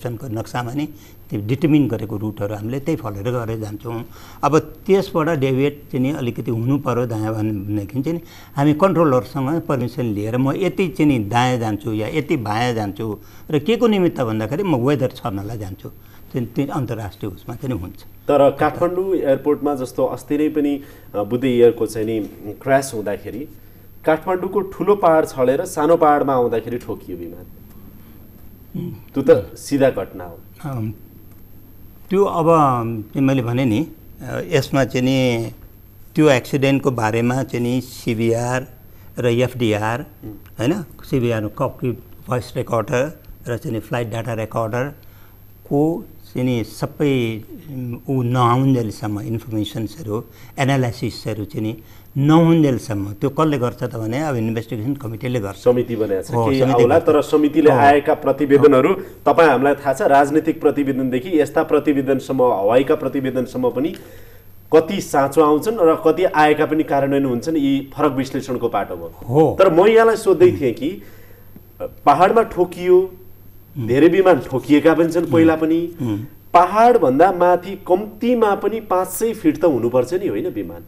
सेक्सनको नक्सामा नै त्यो डिटर्मिन गरेको रुटहरू हामीले त्यही फलेर गरेर जान्छौँ अब त्यसबाट डेभिएट चाहिँ नि अलिकति हुनु पऱ्यो दायाँ भनेदेखि चाहिँ हामी कन्ट्रोलरसँग पर्मिसन लिएर म यति चाहिँ दायाँ जान्छु या यति बायाँ जान्छु र के को निमित्त भन्दाखेरि म वेदर छर्नलाई जान्छु त्यो अन्तर्राष्ट्रिय उसमा चाहिँ हुन्छ तर काठमाडौँ एयरपोर्टमा जस्तो अस्ति नै पनि बुद्धि एयरको चाहिँ नि क्रास हुँदाखेरि काठमाडौँको ठुलो पाहाड छलेर सानो पाहाडमा आउँदाखेरि ठोकियो विमान त्यो त सिधा घटना हो त्यो अब मैले भने नि यसमा चाहिँ नि त्यो एक्सिडेन्टको बारेमा चाहिँ नि सिबिआर र एफडिआर होइन सिबिआर कपी भोइस रेकर्डर र चाहिँ फ्लाइट डाटा रेकर्डर को चाहिँ नि सबै ऊ नआउन्जेलसम्म इन्फर्मेसन्सहरू एनालाइसिसहरू चाहिँ नि नहुन्जेलसम्म त्यो कसले गर्छ त भने अब इन्भेस्टिगेसन कमिटीले गर्छ समिति बनाएको तर समितिले आएका प्रतिवेदनहरू तपाईँ हामीलाई थाहा छ राजनीतिक प्रतिवेदनदेखि यस्ता प्रतिवेदनसम्म हवाईका प्रतिवेदनसम्म पनि कति साँचो आउँछन् र कति आएका पनि कार्यान्वयन हुन्छन् यी फरक विश्लेषणको पाटो हो तर म यहाँलाई सोध्दै थिएँ कि पहाडमा ठोकियो धेरै विमान ठोकिएका पनि छन् पहिला पनि भन्दा माथि कम्तीमा पनि पाँच सय फिट त हुनुपर्छ नि होइन विमान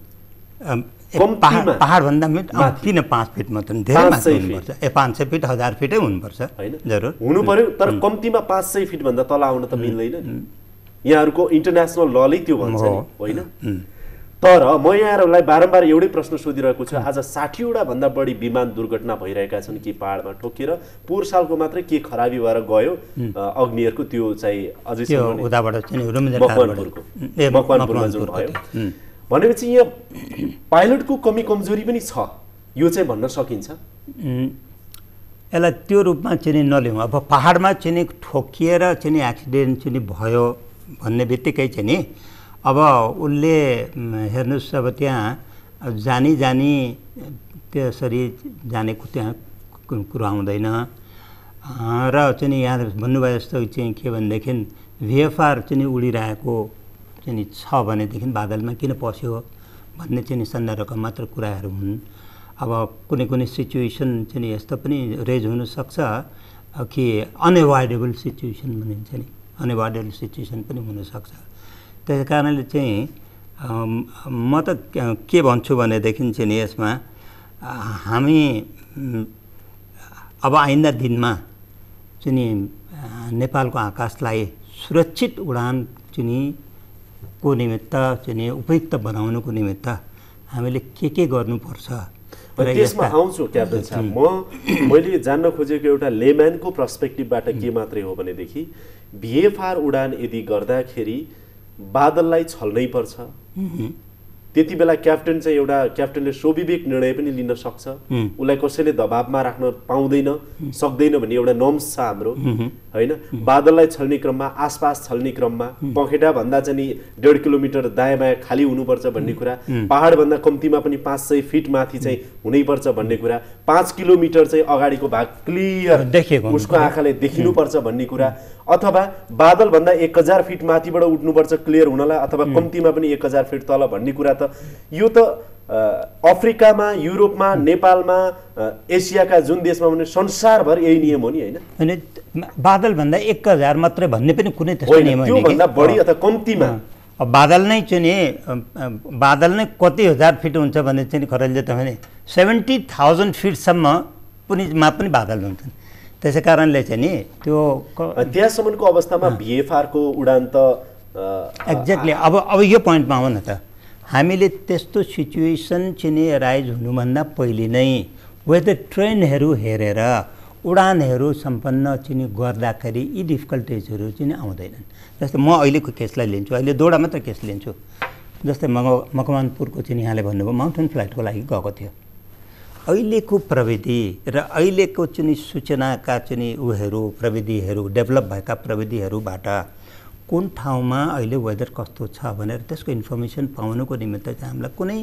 पहाडभन्दा किन पाँच फिट मात्र धेरै मात्र हुनुपर्छ ए पाँच सय फिट हजार फिटै हुनुपर्छ जरुर हुनु पर्यो तर कम्तीमा पाँच सय फिटभन्दा तल आउन त मिल्दैन नि यहाँहरूको इन्टरनेसनल ललै त्यो भन्छ होइन तर म यहाँहरूलाई बारम्बार एउटै प्रश्न सोधिरहेको छु आज साठीवटा भन्दा बढी विमान दुर्घटना भइरहेका छन् कि पाहाडमा ठोकेर पोहोर सालको मात्रै के खराबी भएर गयो अग्निहरूको त्यो चाहिँ अझै भनेपछि यहाँ पाइलटको कमी कमजोरी पनि छ यो चाहिँ भन्न सकिन्छ यसलाई त्यो रूपमा चाहिँ नलिउँ अब पाहाडमा चाहिँ ठोकिएर चाहिँ एक्सिडेन्ट चाहिँ भयो भन्ने बित्तिकै चाहिँ नि अब उसले हेर्नुहोस् अब त्यहाँ जानी जानी त्यसरी जानेको त्यहाँ कुरो आउँदैन र चाहिँ यहाँ भन्नुभयो जस्तो चाहिँ के भनेदेखि भिएफआर चाहिँ उडिरहेको चाहिँ नि छ भनेदेखि बादलमा किन पस्यो भन्ने चाहिँ नि सन्दर्भका मात्र कुराहरू हुन् अब कुनै कुनै सिचुएसन चाहिँ यस्तो पनि रेज हुनसक्छ कि अनएभोइडेबल सिचुएसन भनिन्छ नि अनएभोइडेबल सिचुएसन पनि हुनसक्छ त्यस कारणले चाहिँ म त के भन्छु भनेदेखि चाहिँ नि यसमा हामी अब आइन्दा दिनमा चाहिँ नेपालको आकाशलाई सुरक्षित उडान चाहिँ को निमित्त चाहिँ उपयुक्त बनाउनुको निमित्त हामीले के के गर्नुपर्छ त्यसमा आउँछु क्याप्टन साहब म मैले जान्न खोजेको एउटा लेम्यानको पर्सपेक्टिभबाट के मात्रै हो भनेदेखि भिएफआर उडान यदि गर्दाखेरि बादललाई छल्नै पर्छ त्यति बेला क्याप्टेन चाहिँ एउटा क्याप्टेनले स्वविवेक निर्णय पनि लिन सक्छ उसलाई कसैले दबावमा राख्न पाउँदैन सक्दैन भन्ने एउटा नम्स छ हाम्रो होइन बादललाई छल्ने क्रममा आसपास छल्ने क्रममा पखेटा भन्दा चाहिँ नि डेढ किलोमिटर दायाँ बायाँ खाली हुनुपर्छ भन्ने कुरा पाहाडभन्दा कम्तीमा पनि पाँच सय फिट माथि चाहिँ हुनैपर्छ भन्ने कुरा पाँच किलोमिटर चाहिँ अगाडिको भाग क्लियर देखेको उसको आँखाले देखिनुपर्छ भन्ने कुरा अथवा बादलभन्दा एक हजार फिट माथिबाट उठ्नुपर्छ क्लियर हुनलाई अथवा कम्तीमा पनि एक हजार फिट तल भन्ने कुरा त यो त अफ्रिकामा युरोपमा नेपालमा एसियाका जुन देशमा भने संसारभर यही नियम हो नि होइन बादलभन्दा एक हजार मात्रै भन्ने पनि कुनै त्यस्तो नियम त्योभन्दा बढी अथवा कम्तीमा बादल नै चाहिँ नि बादल नै कति हजार फिट हुन्छ भने चाहिँ खरेलले त भने सेभेन्टी थाउजन्ड फिटसम्म पनि मा पनि बादल हुन्छन् त्यसै कारणले चाहिँ नि त्यो त्यहाँसम्मको अवस्थामा भिएफआरको उडान त एक्ज्याक्टली अब अब यो पोइन्टमा आउन त हामीले त्यस्तो सिचुएसन चिने राइज हुनुभन्दा पहिले नै वेदर ट्रेनहरू हेरेर उडानहरू सम्पन्न चाहिँ गर्दाखेरि यी डिफिकल्टिजहरू चाहिँ आउँदैनन् जस्तै म अहिलेको केसलाई लिन्छु अहिले दोडा मात्र केस लिन्छु जस्तै मग मकवानपुरको चाहिँ यहाँले भन्नुभयो माउन्टेन फ्लाइटको लागि गएको थियो अहिलेको प्रविधि र अहिलेको चाहिँ सूचनाका चाहिँ उहरू प्रविधिहरू डेभलप भएका प्रविधिहरूबाट कुन ठाउँमा अहिले वेदर कस्तो छ भनेर त्यसको इन्फर्मेसन पाउनुको निमित्त चाहिँ हामीलाई कुनै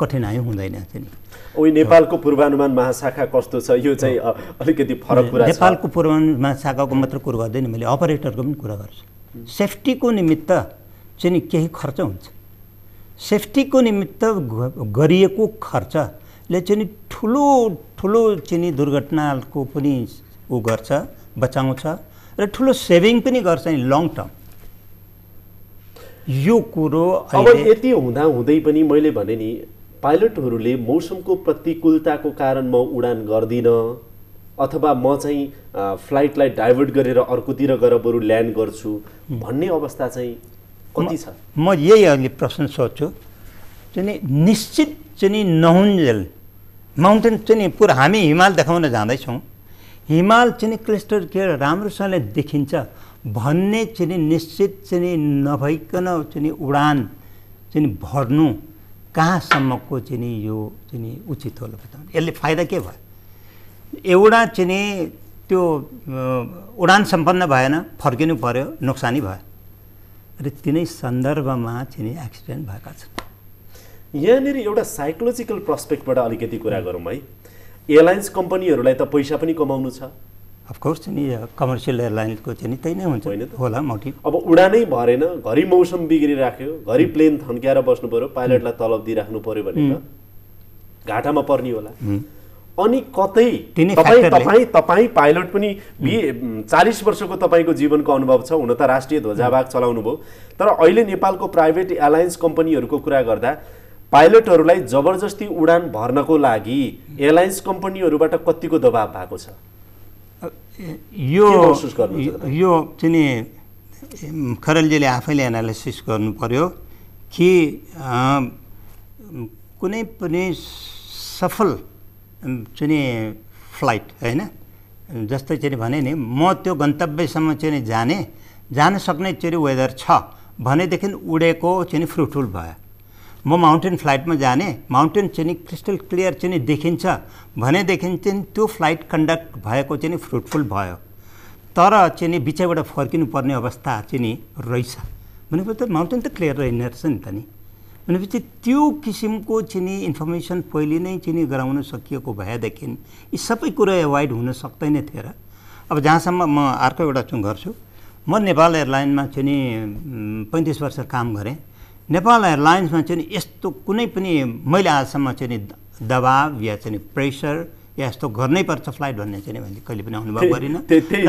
कठिनाइ हुँदैन चाहिँ ओ नेपालको पूर्वानुमान महाशाखा कस्तो छ यो चाहिँ अलिकति फरक कुरा नेपालको पूर्वानुमान महाशाखाको मात्र कुरो गर्दैन मैले अपरेटरको पनि कुरा गर्छु सेफ्टीको निमित्त चाहिँ केही खर्च हुन्छ सेफ्टीको निमित्त गरिएको खर्चले चाहिँ ठुलो ठुलो चाहिँ दुर्घटनाको पनि ऊ गर्छ बचाउँछ र ठुलो सेभिङ पनि गर्छ नि लङ टर्म यो कुरो अब यति हुँदा हुँदै पनि मैले भने नि पाइलटहरूले मौसमको प्रतिकूलताको कारण म उडान गर्दिनँ अथवा म चाहिँ फ्लाइटलाई डाइभर्ट गरेर अर्कोतिर गएर बरु ल्यान्ड गर्छु भन्ने अवस्था चाहिँ कति छ म यही अहिले प्रश्न सोध्छु चाहिँ निश्चित चाहिँ नहुन्जेल माउन्टेन चाहिँ पुरा हामी हिमाल देखाउन जाँदैछौँ हिमाल चाहिँ क्लस्टर केयर राम्रोसँगले देखिन्छ भन्ने चाहिँ निश्चित चाहिँ नभइकन चाहिँ उडान चाहिँ भर्नु कहाँसम्मको चाहिँ यो चाहिँ उचित होला बताउनु यसले फाइदा के भयो एउटा चाहिँ त्यो उडान सम्पन्न भएन फर्किनु पर्यो नोक्सानी भयो र तिनै सन्दर्भमा चाहिँ एक्सिडेन्ट भएका छन् यहाँनिर एउटा साइकोलोजिकल प्रस्पेक्टबाट अलिकति कुरा गरौँ है एयरलाइन्स कम्पनीहरूलाई त पैसा पनि कमाउनु छ अफकोर्स नि कमर्सियल एयरलाइन्सको चाहिँ त्यही नै हुन्छ होइन होला मोटिभ अब उडानै भरेन घरि मौसम बिग्रिराख्यो घरि प्लेन थन्क्याएर बस्नु पऱ्यो पाइलटलाई तलब दिइराख्नु पऱ्यो भने घाटामा पर्ने होला अनि कतै तपाईँ तपाईँ तपाईँ पाइलट पनि बि चालिस वर्षको तपाईँको जीवनको अनुभव छ हुन त राष्ट्रिय ध्वजाभाग चलाउनु भयो तर अहिले नेपालको प्राइभेट एयरलाइन्स कम्पनीहरूको कुरा गर्दा पाइलटहरूलाई जबरजस्ती उडान भर्नको लागि एयरलाइन्स कम्पनीहरूबाट कतिको दबाब भएको छ यो यो चाहिँ नि खरेलजीले आफैले एनालाइसिस गर्नु पर्यो कि कुनै पनि सफल चाहिँ फ्लाइट होइन जस्तै चाहिँ भने नि म त्यो गन्तव्यसम्म चाहिँ जाने जान सक्ने चाहिँ वेदर छ भनेदेखि उडेको चाहिँ फ्रुटफुल भयो म माउन्टेन फ्लाइटमा जाने माउन्टेन चाहिँ नि क्रिस्टल क्लियर चाहिँ देखिन्छ भनेदेखि चाहिँ त्यो फ्लाइट कन्डक्ट भएको चाहिँ फ्रुटफुल भयो तर चाहिँ नि बिचैबाट फर्किनुपर्ने अवस्था चाहिँ नि रहेछ भनेपछि त माउन्टेन त क्लियर रहेन रहेछ नि त नि भनेपछि त्यो किसिमको नि इन्फर्मेसन पहिले नै नि गराउन सकिएको भएदेखि यी सबै कुरो एभोइड हुन सक्दैन र अब जहाँसम्म म अर्को एउटा चाहिँ गर्छु म नेपाल एयरलाइनमा चाहिँ नि पैँतिस वर्ष काम गरेँ नेपाल एयरलाइन्समा चाहिँ यस्तो कुनै पनि मैले आजसम्म चाहिँ दबाब या चाहिँ प्रेसर या यस्तो पर्छ फ्लाइट भन्ने चाहिँ मैले कहिले पनि अनुभव गरिनँ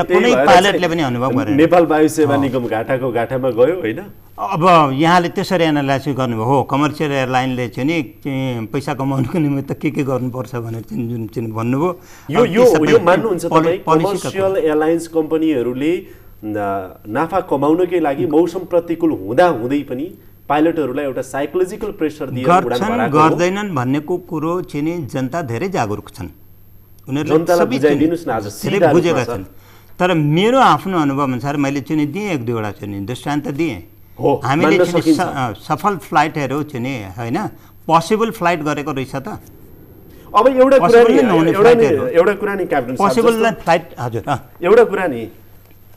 कुनै पाइलटले पनि अनुभव गरेन नेपाल वायु सेवा निगम घाटाको घाटामा गयो होइन अब यहाँले त्यसरी एनालाइसिस गर्नुभयो हो कमर्सियल एयरलाइनले चाहिँ नि पैसा कमाउनुको निमित्त के के गर्नुपर्छ भनेर चाहिँ जुन चाहिँ भन्नुभयो यो यो यो मान्नुहुन्छ कमर्सियल एयरलाइन्स कम्पनीहरूले नाफा कमाउनकै लागि मौसम प्रतिकूल हुँदा हुँदै पनि पाइलटहरूलाई एउटा साइकोलोजिकल प्रेसर गर्छन् गर्दैनन् भन्नेको कुरो चाहिँ जनता धेरै जागरुक छन् उनीहरूले बुझेका छन् तर मेरो आफ्नो अनुभव अनुसार मैले चाहिँ दिएँ एक दुईवटा चाहिँ दृष्टान्त दिएँ हामीले सफल फ्लाइटहरू चाहिँ होइन पोसिबल फ्लाइट गरेको रहेछ त अब एउटा एउटा कुरा नि क्याप्टन पोसिबल फ्लाइट हजुर एउटा कुरा नि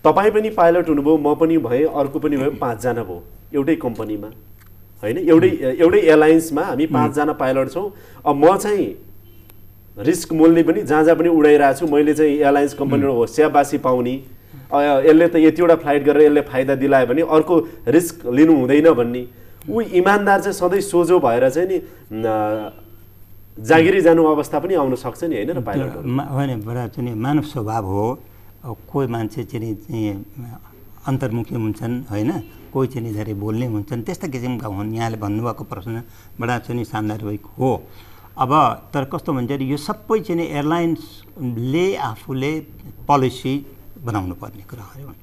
तपाईँ पनि पाइलट हुनुभयो म पनि भएँ अर्को पनि भयो पाँचजना भयो एउटै कम्पनीमा होइन एउटै एउटै एयरलाइन्समा हामी पाँचजना पाइलट छौँ अब म चाहिँ रिस्क मोल्ने पनि जहाँ जहाँ पनि उडाइरहेको छु मैले चाहिँ एयरलाइन्स कम्पनीबाट बासी पाउने यसले त यतिवटा फ्लाइट गरेर यसले फाइदा दिलायो भने अर्को रिस्क लिनु हुँदैन भन्ने ऊ इमान्दार चाहिँ सधैँ सोझो भएर चाहिँ नि जागिरी जानु अवस्था पनि आउन सक्छ नि होइन र पाइलट होइन बडा चाहिँ मानव स्वभाव हो कोही मान्छे चाहिँ अन्तर्मुखी हुन्छन् होइन कोही चाहिँ धेरै बोल्ने हुन्छन् त्यस्ता किसिमका हुन् यहाँले भन्नुभएको प्रश्न बडा चाहिँ शानदार भएको हो अब तर कस्तो भन्छ अरे यो सबै चाहिँ एयरलाइन्सले आफूले पोलिसी बनाउनु पर्ने कुराहरू हुन्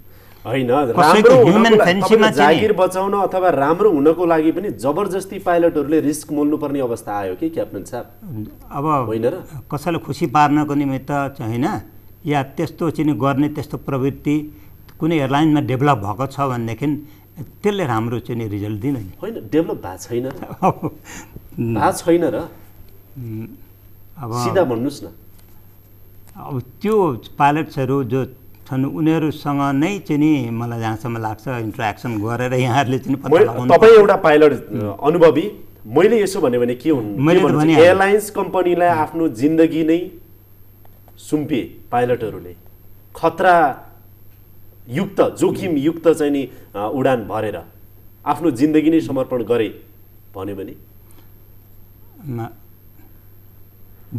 होइन जागिर बचाउन अथवा राम्रो हुनको लागि पनि जबरजस्ती पाइलटहरूले रिस्क मोल्नुपर्ने अवस्था आयो कि क्याप्टन साहब अब होइन र कसैलाई खुसी पार्नको निमित्त होइन या त्यस्तो चाहिँ गर्ने त्यस्तो प्रवृत्ति कुनै एयरलाइनमा डेभलप भएको छ भनेदेखि त्यसले राम्रो चाहिँ नि रिजल्ट दिन होइन डेभलप भएको छैन भएको छैन र अब सिधा भन्नुहोस् न अब त्यो पाइलट्सहरू जो छन् उनीहरूसँग नै चाहिँ नि मलाई जहाँसम्म लाग्छ इन्ट्राक्सन गरेर यहाँहरूले चाहिँ तपाईँ एउटा पाइलट अनुभवी मैले यसो भने भने के हुन् मैले एयरलाइन्स कम्पनीलाई आफ्नो जिन्दगी नै सुम्पे पाइलटहरूले खतरा युक्त जोखिमयुक्त चाहिँ नि उडान भरेर आफ्नो जिन्दगी नै समर्पण गरे भन्यो भने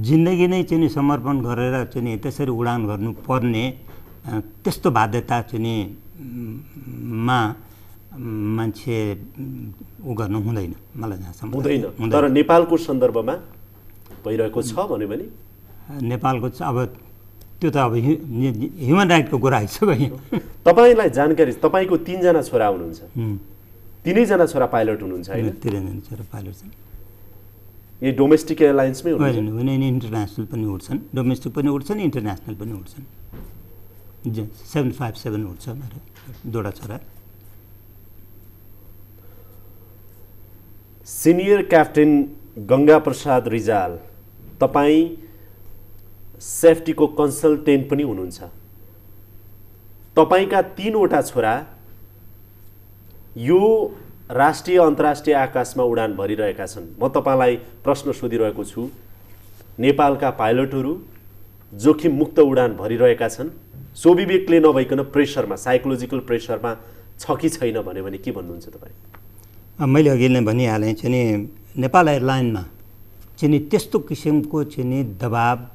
जिन्दगी नै चाहिँ नि समर्पण गरेर चाहिँ नि त्यसरी उडान गर्नुपर्ने त्यस्तो बाध्यता चाहिँ मा मान्छे ऊ गर्नु हुँदैन मलाई जहाँसम्म हुँदैन तर नेपालको सन्दर्भमा भइरहेको छ भन्यो भने नेपालको अब त्यो त अब ह्युमन राइटको कुरा आइसक्यो तपाईँलाई जानकारी तपाईँको तिनजना छोरा हुनुहुन्छ तिनैजना छोरा पाइलट हुनुहुन्छ तिनैजना छोरा पाइलट छन् ए डोमेस्टिक एयरलाइन्समै होइन होइन इन्टरनेसनल पनि उठ्छन् डोमेस्टिक पनि उठ्छन् इन्टरनेसनल पनि उड्छन् सेभेन फाइभ सेभेन उठ्छ मेरो दुईवटा छोरा सिनियर क्याप्टेन गङ्गा प्रसाद रिजाल तपाईँ सेफ्टीको कन्सल्टेन्ट पनि हुनुहुन्छ तपाईँका तिनवटा छोरा यो राष्ट्रिय अन्तर्राष्ट्रिय आकाशमा उडान भरिरहेका छन् म तपाईँलाई प्रश्न सोधिरहेको छु नेपालका पाइलटहरू जोखिम मुक्त उडान भरिरहेका छन् स्वविवेकले नभइकन प्रेसरमा साइकोलोजिकल प्रेसरमा छ कि छैन भन्यो भने के भन्नुहुन्छ तपाईँ मैले अघि नै भनिहालेँ चाहिँ नेपाल एयरलाइनमा चाहिँ त्यस्तो किसिमको चाहिँ दबाब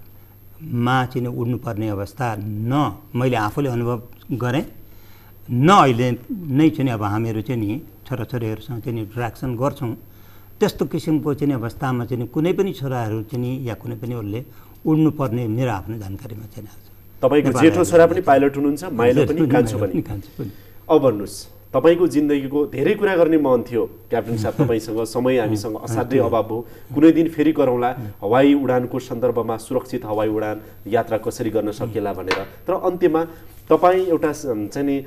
मा चाहिँ उड्नुपर्ने अवस्था न मैले आफूले अनुभव गरेँ न अहिले नै चाहिँ अब हामीहरू चाहिँ नि छोराछोरीहरूसँग चाहिँ इन्ट्राक्सन गर्छौँ त्यस्तो किसिमको चाहिँ अवस्थामा चाहिँ कुनै पनि छोराहरू चाहिँ या कुनै पनि उसले उड्नुपर्ने मेरो आफ्नो जानकारीमा छैन तपाईँको जेठो छोरा पनि पाइलट हुनुहुन्छ माइलो पनि अब भन्नुहोस् तपाईँको जिन्दगीको धेरै कुरा गर्ने मन थियो क्याप्टन साहब तपाईँसँग समय हामीसँग असाध्यै अभाव हो कुनै दिन फेरि गरौँला हवाई उडानको सन्दर्भमा सुरक्षित हवाई उडान यात्रा कसरी गर्न सकिएला भनेर तर अन्त्यमा तपाईँ एउटा चाहिँ नि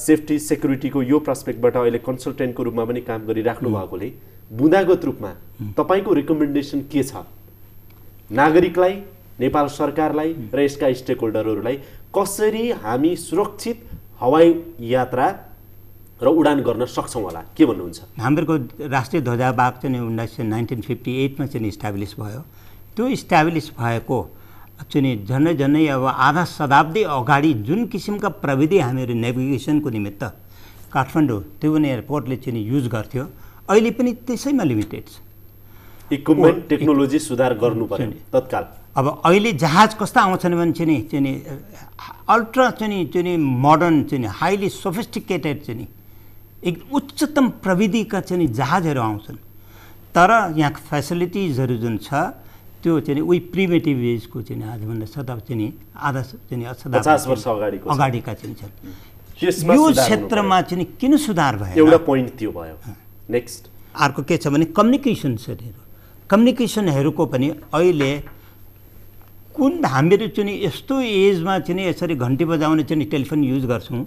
सेफ्टी सेक्युरिटीको यो प्रस्पेक्टबाट अहिले कन्सल्टेन्टको रूपमा पनि काम गरिराख्नु भएकोले बुँदागत रूपमा तपाईँको रिकमेन्डेसन के छ नागरिकलाई नेपाल सरकारलाई र यसका स्टेक होल्डरहरूलाई कसरी हामी सुरक्षित हवाई यात्रा र उडान गर्न सक्छौँ होला के भन्नुहुन्छ हाम्रो राष्ट्रिय ध्वजाबाग चाहिँ उन्नाइस सय नाइन्टिन फिफ्टी एटमा चाहिँ इस्टाब्लिस भयो त्यो इस्टाब्लिस भएको चाहिँ झन्डै झन्डै अब आधा शताब्दी अगाडि जुन किसिमका प्रविधि हामीहरू नेभिगेसनको निमित्त काठमाडौँ त्रिभुवन एयरपोर्टले चाहिँ युज गर्थ्यो अहिले पनि त्यसैमा लिमिटेड छ इक्विपमेन्ट टेक्नोलोजी सुधार गर्नु तत्काल अब अहिले जहाज कस्ता आउँछन् भने चाहिँ नि अल्ट्रा चाहिँ चाहिँ मोडर्न चाहिँ हाइली सोफिस्टिकेटेड चाहिँ एक उच्चतम प्रविधिका चाहिँ जहाजहरू आउँछन् तर यहाँ फेसिलिटिजहरू जुन छ त्यो चाहिँ उही प्रिमेटिभ एजको चाहिँ आजभन्दा शताब्दी चाहिँ आधा चाहिँ अगाडिका चाहिँ छन् यो क्षेत्रमा चाहिँ किन सुधार भयो एउटा पोइन्ट त्यो भयो नेक्स्ट अर्को के छ भने कम्युनिकेसन कम्युनिकेसन्सहरू कम्युनिकेसनहरूको पनि अहिले कुन हामीहरू चाहिँ यस्तो एजमा चाहिँ यसरी घन्टी बजाउने चाहिँ टेलिफोन युज गर्छौँ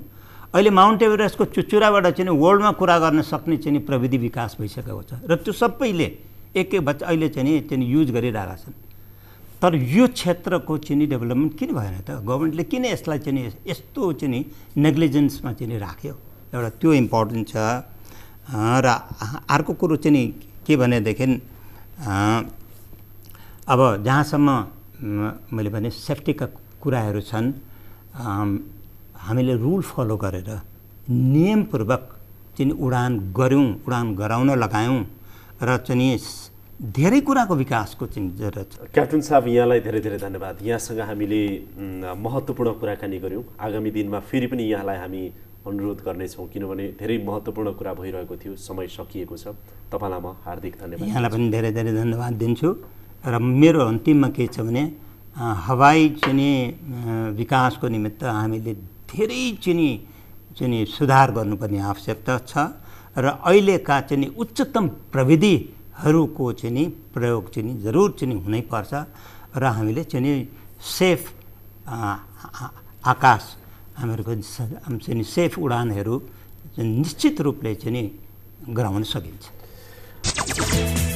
अहिले माउन्ट एभरेस्टको चुचुराबाट चाहिँ वर्ल्डमा कुरा गर्न सक्ने चाहिँ प्रविधि विकास भइसकेको छ र त्यो सबैले एक एक बच्चा अहिले चाहिँ नि त्यहाँनिर युज गरिरहेका छन् तर यो क्षेत्रको चाहिँ नि डेभलपमेन्ट किन भएन त गभर्मेन्टले किन यसलाई चाहिँ यस्तो चाहिँ नेग्लिजेन्समा चाहिँ राख्यो एउटा त्यो इम्पोर्टेन्ट छ र अर्को कुरो चाहिँ नि के भनेदेखि अब जहाँसम्म मैले भने सेफ्टीका कुराहरू छन् हामीले रुल फलो गरेर नियमपूर्वक चाहिँ उडान गऱ्यौँ उडान गराउन लगायौँ र चाहिँ धेरै कुराको विकासको चाहिँ जरुरत छ क्याप्टन साहब यहाँलाई धेरै धेरै धन्यवाद यहाँसँग हामीले महत्त्वपूर्ण कुराकानी गऱ्यौँ आगामी दिनमा फेरि पनि यहाँलाई हामी अनुरोध गर्नेछौँ किनभने धेरै महत्त्वपूर्ण कुरा भइरहेको थियो समय सकिएको छ तपाईँलाई म हार्दिक धन्यवाद यहाँलाई पनि धेरै धेरै धन्यवाद दिन्छु र मेरो अन्तिममा के छ भने हवाई चाहिँ विकासको निमित्त हामीले धेरै चाहिँ चाहिँ सुधार गर्नुपर्ने आवश्यकता छ र अहिलेका चाहिँ उच्चतम प्रविधिहरूको चाहिँ नि प्रयोग चाहिँ नि जरुर चाहिँ हुनैपर्छ र हामीले चाहिँ नि सेफ आकाश हामीहरूको चाहिँ सेफ उडानहरू निश्चित रूपले चाहिँ नि गराउन सकिन्छ